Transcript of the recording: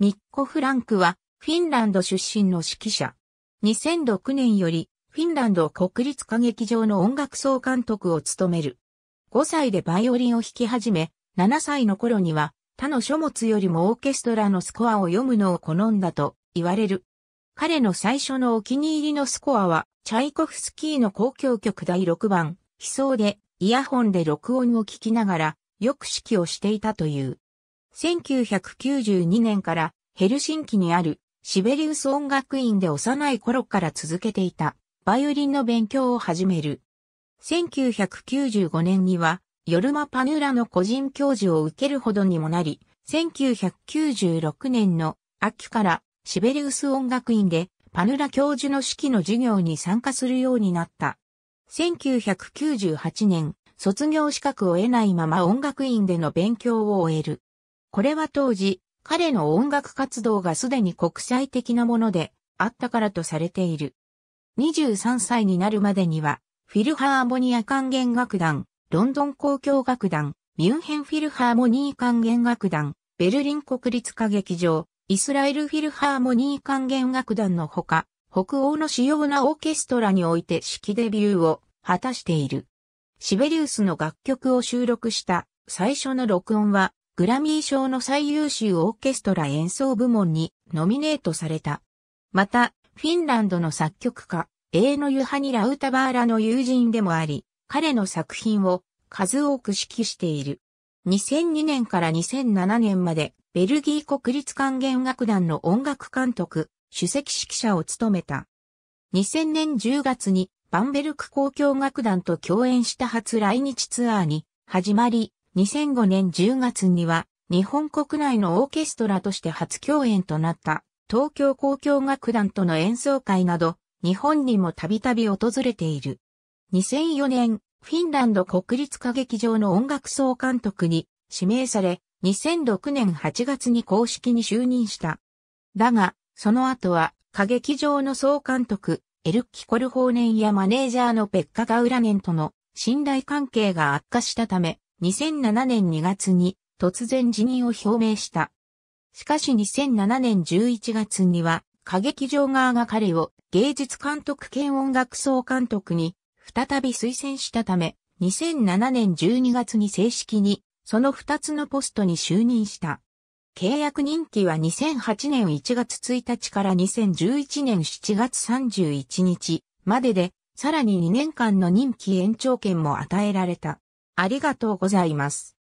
ミッコ・フランクは、フィンランド出身の指揮者。2006年より、フィンランド国立歌劇場の音楽総監督を務める。5歳でバイオリンを弾き始め、7歳の頃には、他の書物よりもオーケストラのスコアを読むのを好んだと言われる。彼の最初のお気に入りのスコアは、チャイコフスキーの公共曲第6番、悲壮で、イヤホンで録音を聞きながら、よく指揮をしていたという。1992年からヘルシンキにあるシベリウス音楽院で幼い頃から続けていたバイオリンの勉強を始める。1995年にはヨルマ・パヌーラの個人教授を受けるほどにもなり、1996年の秋からシベリウス音楽院でパヌラ教授の指揮の授業に参加するようになった。1998年、卒業資格を得ないまま音楽院での勉強を終える。これは当時、彼の音楽活動がすでに国際的なものであったからとされている。23歳になるまでには、フィルハーモニア管弦楽団、ロンドン交響楽団、ミュンヘンフィルハーモニー管弦楽団、ベルリン国立歌劇場、イスラエルフィルハーモニー管弦楽団のほか、北欧の主要なオーケストラにおいて式デビューを果たしている。シベリウスの楽曲を収録した最初の録音はグラミー賞の最優秀オーケストラ演奏部門にノミネートされた。また、フィンランドの作曲家、エーノ・ユハニ・ラウタバーラの友人でもあり、彼の作品を数多く指揮している。2002年から2007年まで、ベルギー国立管弦楽団の音楽監督、首席指揮者を務めた。2000年10月に、バンベルク交響楽団と共演した初来日ツアーに、始まり、2005年10月には日本国内のオーケストラとして初共演となった東京交響楽団との演奏会など日本にもたびたび訪れている。2004年、フィンランド国立歌劇場の音楽総監督に指名され、2006年8月に公式に就任した。だが、その後は歌劇場の総監督、エルッキ・コルホーネンやマネージャーのペッカ・ガウラネンとの信頼関係が悪化したため、2007年2月に突然辞任を表明した。しかし2007年11月には、歌劇場側が彼を芸術監督兼音楽総監督に再び推薦したため、2007年12月に正式にその2つのポストに就任した。契約任期は2008年1月1日から2011年7月31日までで、さらに2年間の任期延長権も与えられた。ありがとうございます。